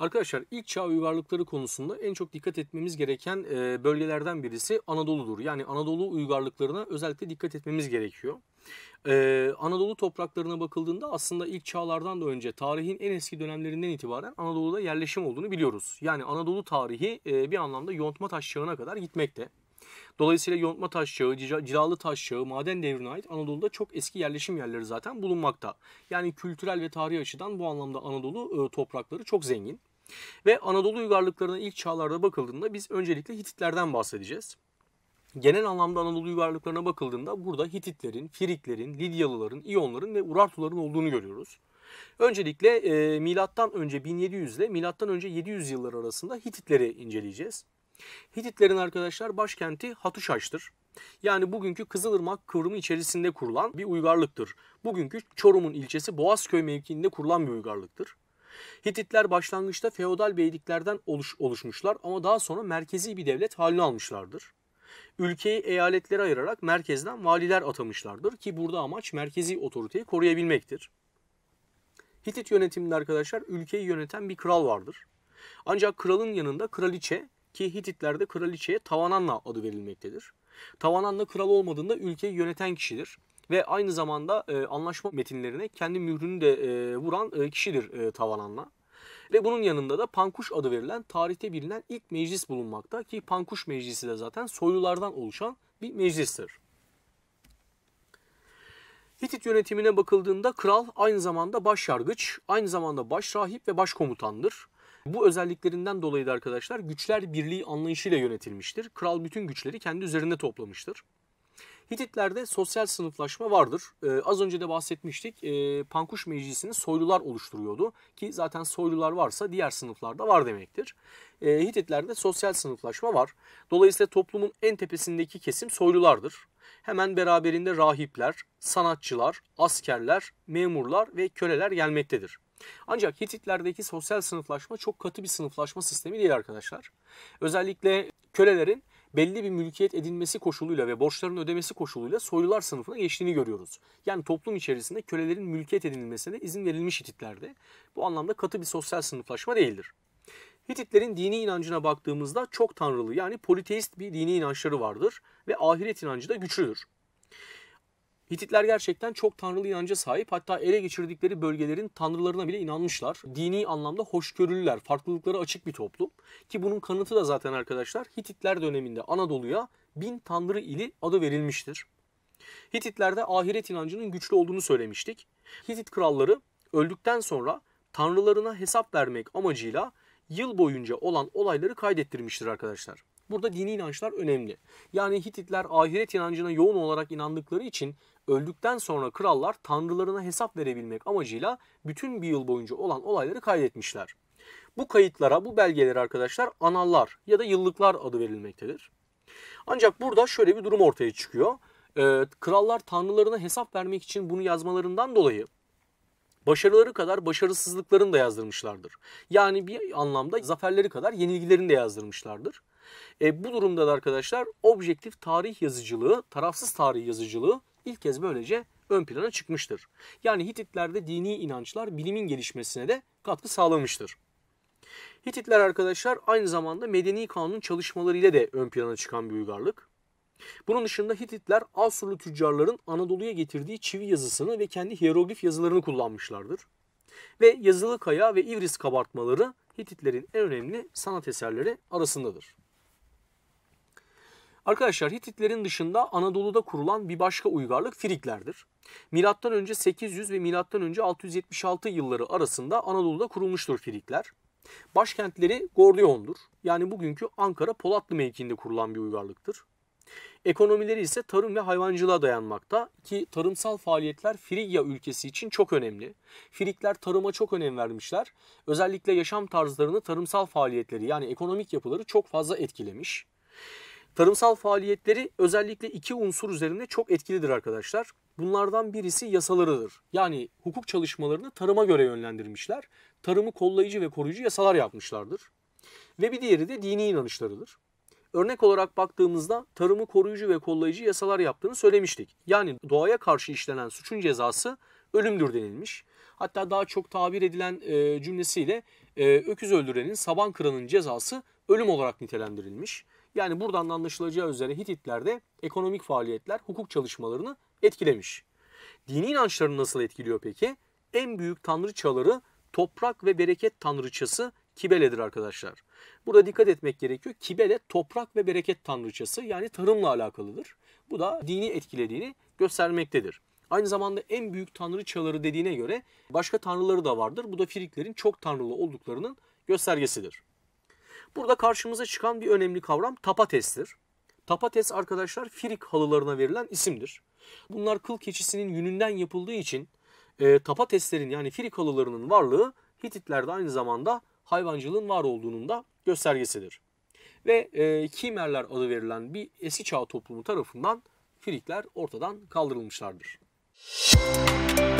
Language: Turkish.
Arkadaşlar ilk çağ uygarlıkları konusunda en çok dikkat etmemiz gereken e, bölgelerden birisi Anadolu'dur. Yani Anadolu uygarlıklarına özellikle dikkat etmemiz gerekiyor. Ee, Anadolu topraklarına bakıldığında aslında ilk çağlardan da önce tarihin en eski dönemlerinden itibaren Anadolu'da yerleşim olduğunu biliyoruz. Yani Anadolu tarihi e, bir anlamda yontma taş çağına kadar gitmekte. Dolayısıyla yontma taş çağı, cilalı taş çağı, maden devrine ait Anadolu'da çok eski yerleşim yerleri zaten bulunmakta. Yani kültürel ve tarihi açıdan bu anlamda Anadolu e, toprakları çok zengin. Ve Anadolu uygarlıklarına ilk çağlarda bakıldığında biz öncelikle Hititlerden bahsedeceğiz. Genel anlamda Anadolu uygarlıklarına bakıldığında burada Hititlerin, Firiklerin, Lidyalıların, İyonların ve Urartuların olduğunu görüyoruz. Öncelikle e, milattan önce 1700 ile milattan önce 700 yılları arasında Hititleri inceleyeceğiz. Hititlerin arkadaşlar başkenti Hatuşaş'tır. Yani bugünkü Kızılırmak kıvrımı içerisinde kurulan bir uygarlıktır. Bugünkü Çorum'un ilçesi Boğazköy mevkiinde kurulan bir uygarlıktır. Hititler başlangıçta feodal beyliklerden oluş, oluşmuşlar ama daha sonra merkezi bir devlet haline almışlardır. Ülkeyi eyaletlere ayırarak merkezden valiler atamışlardır ki burada amaç merkezi otoriteyi koruyabilmektir. Hitit yönetiminde arkadaşlar ülkeyi yöneten bir kral vardır. Ancak kralın yanında kraliçe ki Hititlerde kraliçeye Tavananla adı verilmektedir. Tavananla kral olmadığında ülkeyi yöneten kişidir ve aynı zamanda e, anlaşma metinlerine kendi mührünü de e, vuran e, kişidir e, Tavalan'la. Ve bunun yanında da Pankuş adı verilen tarihte bilinen ilk meclis bulunmakta ki Pankuş Meclisi de zaten soylulardan oluşan bir meclistir. Hitit yönetimine bakıldığında kral aynı zamanda baş yargıç, aynı zamanda baş rahip ve baş komutandır. Bu özelliklerinden dolayı da arkadaşlar güçler birliği anlayışıyla yönetilmiştir. Kral bütün güçleri kendi üzerinde toplamıştır. Hititlerde sosyal sınıflaşma vardır. Ee, az önce de bahsetmiştik. E, Pankuş Meclisi'ni soylular oluşturuyordu. Ki zaten soylular varsa diğer sınıflarda var demektir. E, Hititlerde sosyal sınıflaşma var. Dolayısıyla toplumun en tepesindeki kesim soylulardır. Hemen beraberinde rahipler, sanatçılar, askerler, memurlar ve köleler gelmektedir. Ancak Hititlerdeki sosyal sınıflaşma çok katı bir sınıflaşma sistemi değil arkadaşlar. Özellikle kölelerin belli bir mülkiyet edinmesi koşuluyla ve borçların ödemesi koşuluyla soylular sınıfına geçtiğini görüyoruz. Yani toplum içerisinde kölelerin mülkiyet edinilmesine de izin verilmiş Hititlerde. Bu anlamda katı bir sosyal sınıflaşma değildir. Hititlerin dini inancına baktığımızda çok tanrılı yani politeist bir dini inançları vardır ve ahiret inancı da güçlüdür. Hititler gerçekten çok tanrılı inanca sahip. Hatta ele geçirdikleri bölgelerin tanrılarına bile inanmışlar. Dini anlamda hoşgörülüler, farklılıkları açık bir toplum. Ki bunun kanıtı da zaten arkadaşlar Hititler döneminde Anadolu'ya bin tanrı ili adı verilmiştir. Hititlerde ahiret inancının güçlü olduğunu söylemiştik. Hitit kralları öldükten sonra tanrılarına hesap vermek amacıyla yıl boyunca olan olayları kaydettirmiştir arkadaşlar. Burada dini inançlar önemli. Yani Hititler ahiret inancına yoğun olarak inandıkları için öldükten sonra krallar tanrılarına hesap verebilmek amacıyla bütün bir yıl boyunca olan olayları kaydetmişler. Bu kayıtlara, bu belgelere arkadaşlar anallar ya da yıllıklar adı verilmektedir. Ancak burada şöyle bir durum ortaya çıkıyor. Ee, krallar tanrılarına hesap vermek için bunu yazmalarından dolayı başarıları kadar başarısızlıklarını da yazdırmışlardır. Yani bir anlamda zaferleri kadar yenilgilerini de yazdırmışlardır. E, bu durumda da arkadaşlar objektif tarih yazıcılığı, tarafsız tarih yazıcılığı ilk kez böylece ön plana çıkmıştır. Yani Hititlerde dini inançlar bilimin gelişmesine de katkı sağlamıştır. Hititler arkadaşlar aynı zamanda medeni kanun çalışmalarıyla de ön plana çıkan bir uygarlık. Bunun dışında Hititler Asurlu tüccarların Anadolu'ya getirdiği çivi yazısını ve kendi hieroglif yazılarını kullanmışlardır. Ve yazılı kaya ve ivris kabartmaları Hititlerin en önemli sanat eserleri arasındadır. Arkadaşlar Hititlerin dışında Anadolu'da kurulan bir başka uygarlık Friklerdir. Milattan önce 800 ve milattan önce 676 yılları arasında Anadolu'da kurulmuştur Frikler. Başkentleri Gordion'dur. Yani bugünkü Ankara Polatlı mevkiinde kurulan bir uygarlıktır. Ekonomileri ise tarım ve hayvancılığa dayanmakta ki tarımsal faaliyetler Frigya ülkesi için çok önemli. Frikler tarıma çok önem vermişler. Özellikle yaşam tarzlarını tarımsal faaliyetleri yani ekonomik yapıları çok fazla etkilemiş. Tarımsal faaliyetleri özellikle iki unsur üzerinde çok etkilidir arkadaşlar. Bunlardan birisi yasalarıdır. Yani hukuk çalışmalarını tarıma göre yönlendirmişler. Tarımı kollayıcı ve koruyucu yasalar yapmışlardır. Ve bir diğeri de dini inanışlarıdır. Örnek olarak baktığımızda tarımı koruyucu ve kollayıcı yasalar yaptığını söylemiştik. Yani doğaya karşı işlenen suçun cezası ölümdür denilmiş. Hatta daha çok tabir edilen e, cümlesiyle e, öküz öldürenin saban kıranın cezası ölüm olarak nitelendirilmiş. Yani buradan da anlaşılacağı üzere Hititler'de ekonomik faaliyetler hukuk çalışmalarını etkilemiş. Dini inançlarını nasıl etkiliyor peki? En büyük tanrıçaları toprak ve bereket tanrıçası Kibele'dir arkadaşlar. Burada dikkat etmek gerekiyor. Kibele toprak ve bereket tanrıçası yani tarımla alakalıdır. Bu da dini etkilediğini göstermektedir. Aynı zamanda en büyük tanrıçaları dediğine göre başka tanrıları da vardır. Bu da Friklerin çok tanrılı olduklarının göstergesidir. Burada karşımıza çıkan bir önemli kavram tapatestir. Tapates arkadaşlar Firik halılarına verilen isimdir. Bunlar kıl keçisinin yününden yapıldığı için e, tapateslerin yani Firik halılarının varlığı Hititlerde aynı zamanda hayvancılığın var olduğunun da göstergesidir. Ve e, Kimerler adı verilen bir eski çağ toplumu tarafından Firikler ortadan kaldırılmışlardır. Müzik